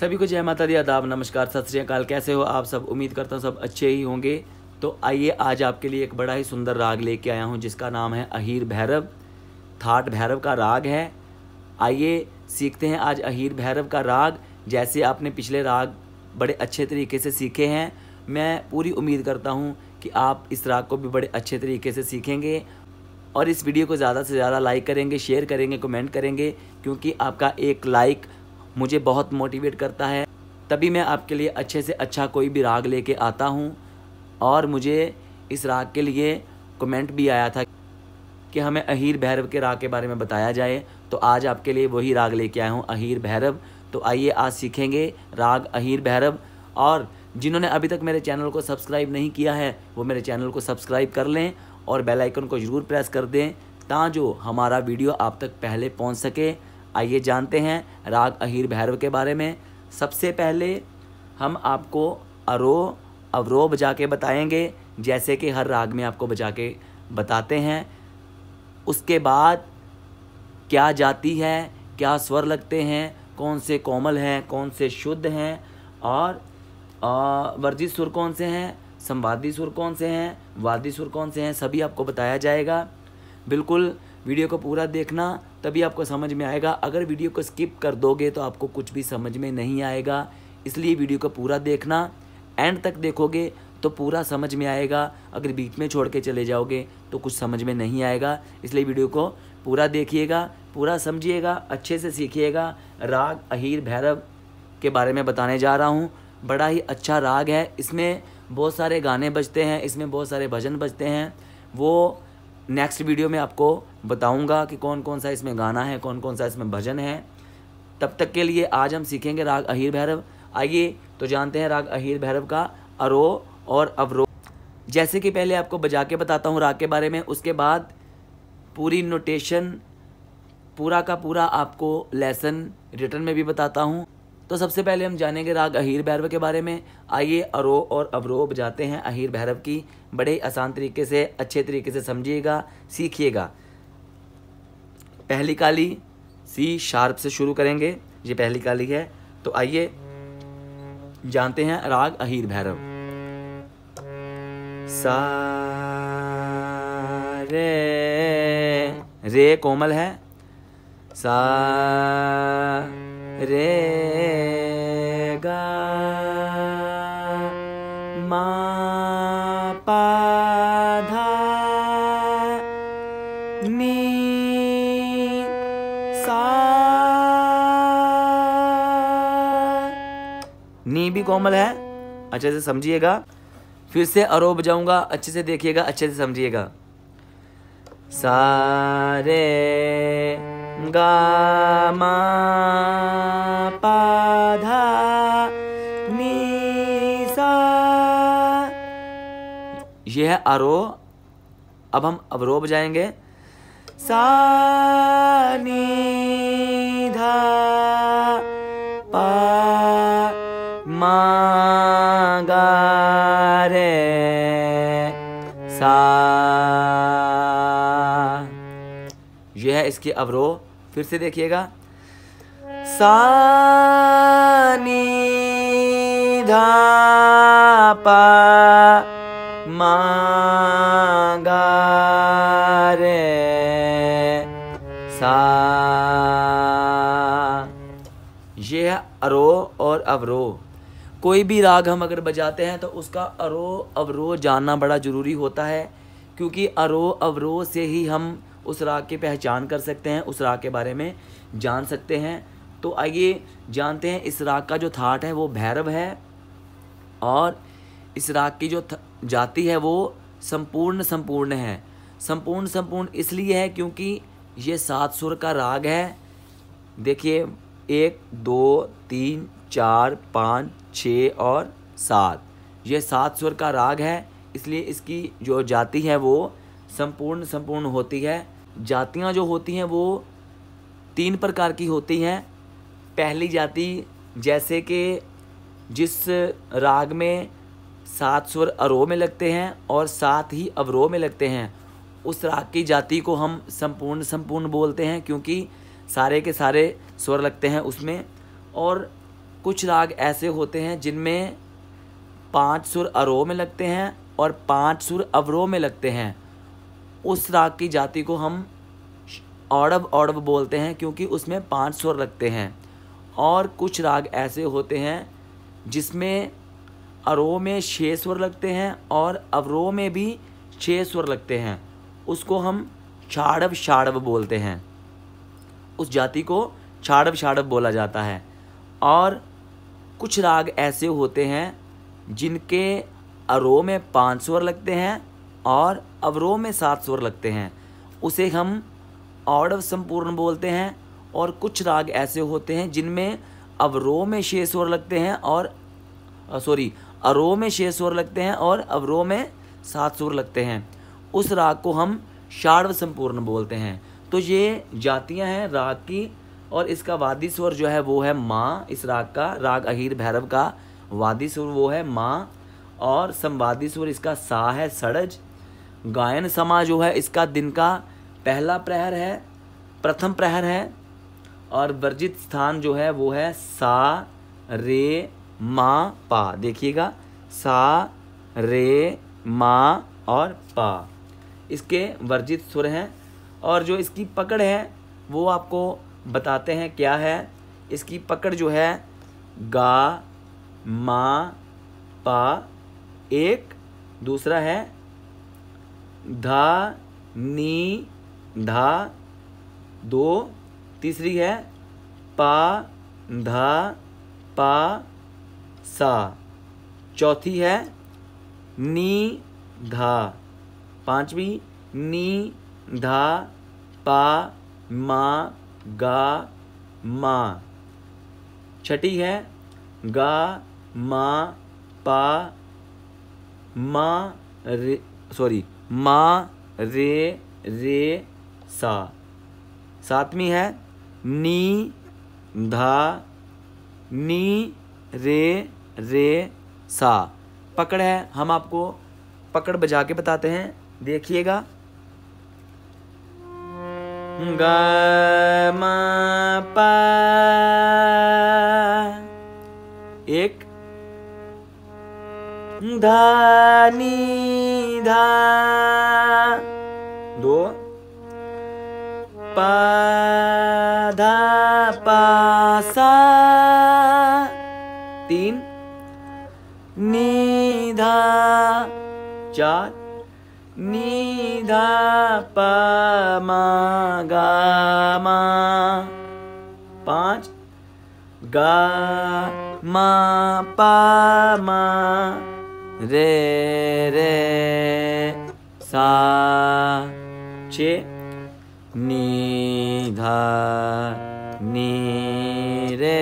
सभी को जय माता दी आदाब नमस्कार सत श्रीकाल कैसे हो आप सब उम्मीद करता हूँ सब अच्छे ही होंगे तो आइए आज आपके लिए एक बड़ा ही सुंदर राग लेके आया हूँ जिसका नाम है अहीर भैरव थाट भैरव का राग है आइए सीखते हैं आज अहीर भैरव का राग जैसे आपने पिछले राग बड़े अच्छे तरीके से सीखे हैं मैं पूरी उम्मीद करता हूँ कि आप इस राग को भी बड़े अच्छे तरीके से सीखेंगे और इस वीडियो को ज़्यादा से ज़्यादा लाइक करेंगे शेयर करेंगे कमेंट करेंगे क्योंकि आपका एक लाइक मुझे बहुत मोटिवेट करता है तभी मैं आपके लिए अच्छे से अच्छा कोई भी राग लेके आता हूँ और मुझे इस राग के लिए कमेंट भी आया था कि हमें अहीर भैरव के राग के बारे में बताया जाए तो आज आपके लिए वही राग लेके आया हूँ अहीर भैरव तो आइए आज सीखेंगे राग अहीर भैरव और जिन्होंने अभी तक मेरे चैनल को सब्सक्राइब नहीं किया है वो मेरे चैनल को सब्सक्राइब कर लें और बेल आइकन को ज़रूर प्रेस कर दें ताजो हमारा वीडियो आप तक पहले पहुंच सके आइए जानते हैं राग अहिर भैरव के बारे में सबसे पहले हम आपको अरो अवरो बजा के बताएंगे जैसे कि हर राग में आपको बजा के बताते हैं उसके बाद क्या जाती है क्या स्वर लगते हैं कौन से कोमल हैं कौन से शुद्ध हैं और वर्जित सुर कौन से हैं संवादी सुर कौन से हैं वादी सुर कौन से हैं सभी आपको बताया जाएगा बिल्कुल वीडियो को पूरा देखना तभी आपको समझ में आएगा अगर वीडियो को स्किप कर दोगे तो आपको कुछ भी समझ में नहीं आएगा इसलिए वीडियो को पूरा देखना एंड तक देखोगे तो पूरा समझ में आएगा अगर बीच में छोड़ के चले जाओगे तो कुछ समझ में नहीं आएगा इसलिए वीडियो को पूरा देखिएगा पूरा समझिएगा अच्छे से सीखिएगा राग अहीर भैरव के बारे में बताने जा रहा हूँ बड़ा ही अच्छा राग है इसमें बहुत सारे गाने बजते हैं इसमें बहुत सारे भजन बजते हैं वो नेक्स्ट वीडियो में आपको बताऊंगा कि कौन कौन सा इसमें गाना है कौन कौन सा इसमें भजन है तब तक के लिए आज हम सीखेंगे राग अहिर भैरव आइए तो जानते हैं राग अहिर भैरव का अरो और अवरो जैसे कि पहले आपको बजा के बताता हूँ राग के बारे में उसके बाद पूरी नोटेशन पूरा का पूरा आपको लेसन रिटर्न में भी बताता हूँ तो सबसे पहले हम जानेंगे राग अहिर भैरव के बारे में आइए अरो और अवरो बजाते हैं अहिर भैरव की बड़े आसान तरीके से अच्छे तरीके से समझिएगा सीखिएगा पहली काली सी शार्प से शुरू करेंगे ये पहली काली है तो आइए जानते हैं राग अहिर भैरव सा रे रे कोमल है सा रे गा मा पा धा नी सा नी भी कोमल है अच्छे से समझिएगा फिर से अरो बजाऊंगा अच्छे से देखिएगा अच्छे से समझिएगा सारे गा पाधा नी सा ये है आरोह अब हम अवरो बजाएंगे सा धा पा मा है इसकी अवरोह फिर से देखिएगा सा नी सा ये है अरोह और अवरोह कोई भी राग हम अगर बजाते हैं तो उसका अरोह अवरोह जानना बड़ा ज़रूरी होता है क्योंकि अरोह अवरोह से ही हम उस राग की पहचान कर सकते हैं उस राग के बारे में जान सकते हैं तो आइए जानते हैं इस राग का जो थाट है वो भैरव है और इस राग की जो जाति है वो संपूर्ण संपूर्ण है संपूर्ण संपूर्ण इसलिए है क्योंकि ये सात सुर का राग है देखिए एक दो तीन चार पाँच छ और सात ये सात सुर का राग है इसलिए इसकी जो जाति है वो संपूर्ण संपूर्ण होती है जातियाँ जो होती हैं वो तीन प्रकार की होती हैं पहली जाति जैसे कि जिस राग में सात स्वर अरोह में लगते हैं और सात ही अवरोह में लगते हैं उस राग की जाति को हम संपूर्ण संपूर्ण बोलते हैं क्योंकि सारे के सारे स्वर लगते हैं उसमें और कुछ राग ऐसे होते हैं जिनमें पांच सुर अरोह में लगते हैं और पांच सुर अवरोह में लगते हैं उस राग की जाति को हम औड़ब औड़ब बोलते हैं क्योंकि उसमें पांच स्वर लगते हैं और कुछ राग ऐसे होते हैं जिसमें अरो में छः स्वर लगते हैं और अवरो में भी छः स्वर लगते हैं उसको हम छाड़व छाड़व बोलते हैं उस जाति को छाड़व छाड़व बोला जाता है और कुछ राग ऐसे होते हैं जिनके अरो में पांच स्वर लगते हैं और अवरोह में सात स्वर लगते हैं उसे हम औडव संपूर्ण बोलते हैं और कुछ राग ऐसे होते हैं जिनमें अवरोह में छः स्वर लगते हैं और सॉरी अरोह में छः स्वर लगते हैं और अवरोह में सात स्वर लगते हैं उस राग को हम शाड़व संपूर्ण बोलते हैं तो ये जातियां हैं राग की और इसका वादी स्वर जो है वो है माँ इस राग का राग अहीर भैरव का वादी स्वर वो है माँ और संवादी स्वर इसका सा है सड़ज गायन समा जो है इसका दिन का पहला प्रहर है प्रथम प्रहर है और वर्जित स्थान जो है वो है सा रे मा पा देखिएगा सा रे मा और पा इसके वर्जित सुर हैं और जो इसकी पकड़ है वो आपको बताते हैं क्या है इसकी पकड़ जो है गा मा पा एक दूसरा है धा नी धा दो तीसरी है पा धा पा सा चौथी है नी धा पांचवी नी धा पा मा गा मा छठी है गा मा पा मा रे सॉरी मा रे रे सा सातवीं है नी धा नी रे रे सा पकड़ है हम आपको पकड़ बजा के बताते हैं देखिएगा ग म प एक धानी धा दो पा धा पा सा तीन नी चार नी धा पा मा गा मा पाँच गा मा पा मा रे रे सा चे नी धा नी रे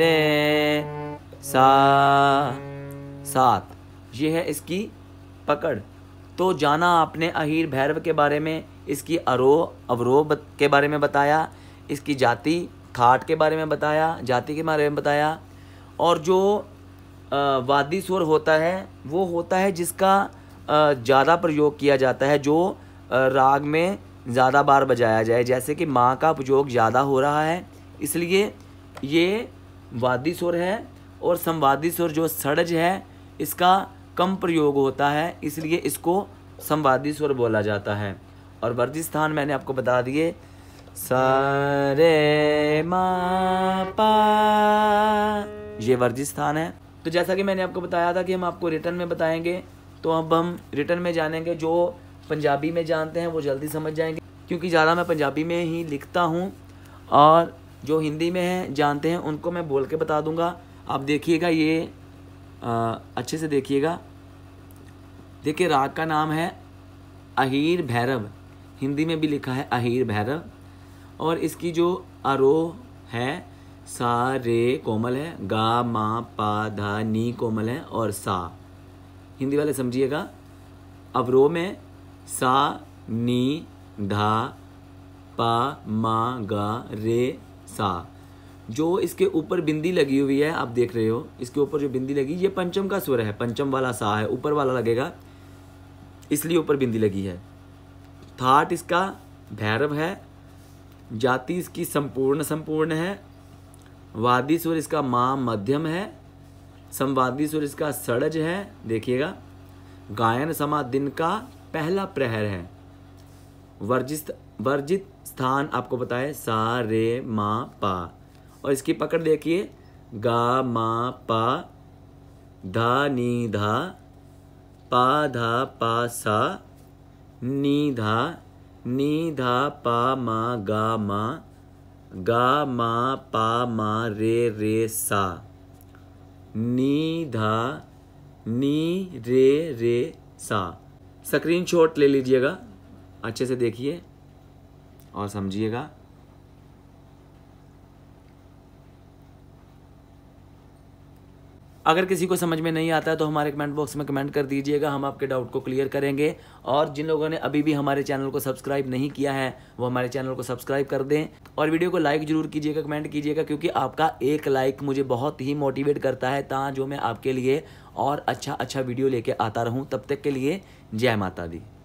रे सा सात ये है इसकी पकड़ तो जाना आपने अहिर भैरव के बारे में इसकी अरोह अवरोह के बारे में बताया इसकी जाति खाट के बारे में बताया जाति के बारे में बताया और जो वादी स्वर होता है वो होता है जिसका ज़्यादा प्रयोग किया जाता है जो राग में ज़्यादा बार बजाया जाए जैसे कि माँ का प्रयोग ज़्यादा हो रहा है इसलिए ये वादी स्वर है और संवादी स्वर जो सड़ज है इसका कम प्रयोग होता है इसलिए इसको संवादी स्वर बोला जाता है और वर्जिस्थान स्थान मैंने आपको बता दिए सरे मा पा ये वर्जित स्थान है तो जैसा कि मैंने आपको बताया था कि हम आपको रिटर्न में बताएंगे तो अब हम रिटर्न में जानेंगे जो पंजाबी में जानते हैं वो जल्दी समझ जाएंगे क्योंकि ज़्यादा मैं पंजाबी में ही लिखता हूँ और जो हिंदी में है जानते हैं उनको मैं बोल के बता दूँगा आप देखिएगा ये आ, अच्छे से देखिएगा देखिए राग का नाम है अहिर भैरव हिंदी में भी लिखा है अहिर भैरव और इसकी जो आरोह है सा रे कोमल है गा मा पा धा नी कोमल है और सा हिंदी वाले समझिएगा अब रो में सा नी धा पा मा गा रे सा जो इसके ऊपर बिंदी लगी हुई है आप देख रहे हो इसके ऊपर जो बिंदी लगी ये पंचम का स्वर है पंचम वाला सा है ऊपर वाला लगेगा इसलिए ऊपर बिंदी लगी है थाट इसका भैरव है जाति इसकी संपूर्ण संपूर्ण है वादी स्वर इसका माँ मध्यम है संवादी स्वर इसका सड़ज है देखिएगा गायन समा दिन का पहला प्रहर है वर्जित वर्जित स्थान आपको पता है सा रे मा पा और इसकी पकड़ देखिए गा मा पा धा नी धा पा धा पा सा नी धा नी धा पा मा गा मा गा मा पा मा रे रे सा नी धा नी रे रे सा स्क्रीनशॉट ले लीजिएगा अच्छे से देखिए और समझिएगा अगर किसी को समझ में नहीं आता है तो हमारे कमेंट बॉक्स में कमेंट कर दीजिएगा हम आपके डाउट को क्लियर करेंगे और जिन लोगों ने अभी भी हमारे चैनल को सब्सक्राइब नहीं किया है वो हमारे चैनल को सब्सक्राइब कर दें और वीडियो को लाइक जरूर कीजिएगा कमेंट कीजिएगा क्योंकि आपका एक लाइक मुझे बहुत ही मोटिवेट करता है ता जो मैं आपके लिए और अच्छा अच्छा वीडियो लेके आता रहूँ तब तक के लिए जय माता दी